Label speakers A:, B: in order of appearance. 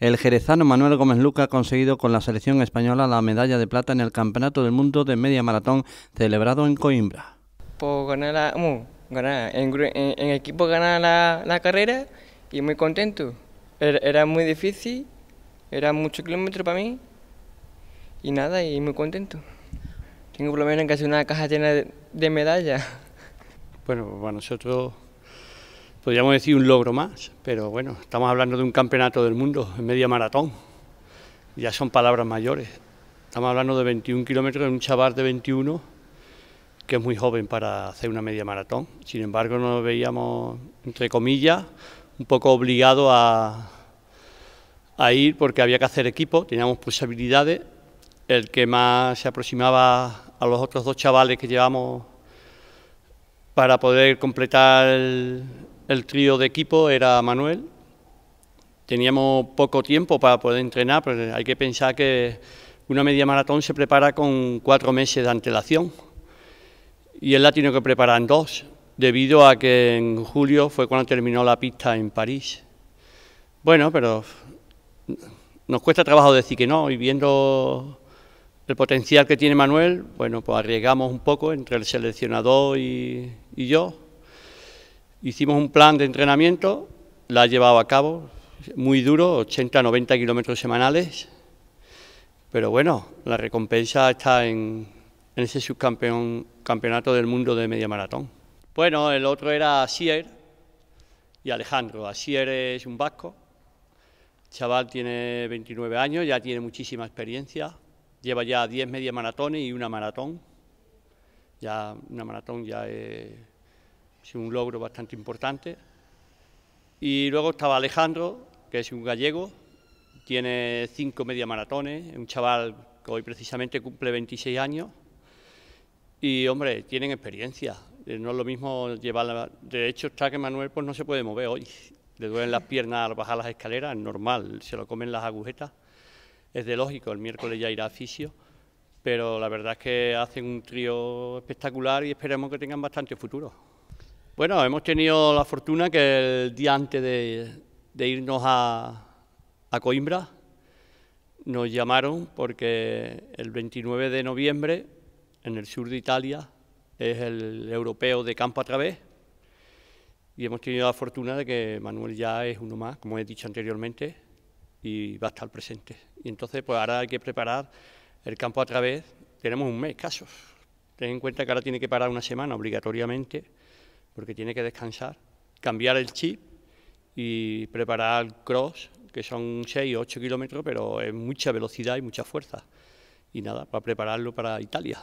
A: El jerezano Manuel Gómez Luca ha conseguido con la selección española la medalla de plata en el Campeonato del Mundo de Media Maratón celebrado en Coimbra.
B: ganar, mm, ganar en, equipo ganar la, la, carrera y muy contento. Er, era, muy difícil, era mucho kilómetro para mí y nada, y muy contento. Tengo por lo menos casi una caja llena de, de medallas. Bueno, para
A: nosotros podríamos decir un logro más, pero bueno, estamos hablando de un campeonato del mundo en media maratón, ya son palabras mayores. Estamos hablando de 21 kilómetros en un chaval de 21 que es muy joven para hacer una media maratón. Sin embargo, nos veíamos, entre comillas, un poco obligado a, a ir porque había que hacer equipo, teníamos posibilidades. El que más se aproximaba a los otros dos chavales que llevamos para poder completar el, el trío de equipo era Manuel. Teníamos poco tiempo para poder entrenar, pero hay que pensar que una media maratón se prepara con cuatro meses de antelación y él la tiene que preparar en dos, debido a que en julio fue cuando terminó la pista en París. Bueno, pero nos cuesta trabajo decir que no y viendo el potencial que tiene Manuel, bueno, pues arriesgamos un poco entre el seleccionador y, y yo. Hicimos un plan de entrenamiento, la ha llevado a cabo, muy duro, 80-90 kilómetros semanales, pero bueno, la recompensa está en, ese subcampeón campeonato del mundo de media maratón. Bueno, el otro era Asier y Alejandro. Asier es un vasco, chaval tiene 29 años, ya tiene muchísima experiencia, lleva ya 10 media maratones y una maratón. Ya una maratón ya es es un logro bastante importante. Y luego estaba Alejandro, que es un gallego, tiene cinco media maratones, un chaval que hoy precisamente cumple 26 años. Y hombre, tienen experiencia, eh, no es lo mismo llevarla. De hecho, está que Manuel pues, no se puede mover hoy, le duelen las piernas al bajar las escaleras, es normal, se lo comen las agujetas, es de lógico, el miércoles ya irá a fisio, pero la verdad es que hacen un trío espectacular y esperemos que tengan bastante futuro. Bueno, hemos tenido la fortuna que el día antes de, irnos a, a Coimbra nos llamaron porque el 29 de noviembre en el sur de Italia es el europeo de campo a través y hemos tenido la fortuna de que Manuel ya es uno más, como he dicho anteriormente, y va a estar presente. Y entonces pues ahora hay que preparar el campo a través, tenemos un mes casos. Ten en cuenta que ahora tiene que parar una semana obligatoriamente porque tiene que descansar, cambiar el chip y preparar el cross, que son 6 o 8 kilómetros, pero es mucha velocidad y mucha fuerza. Y nada, para prepararlo para Italia.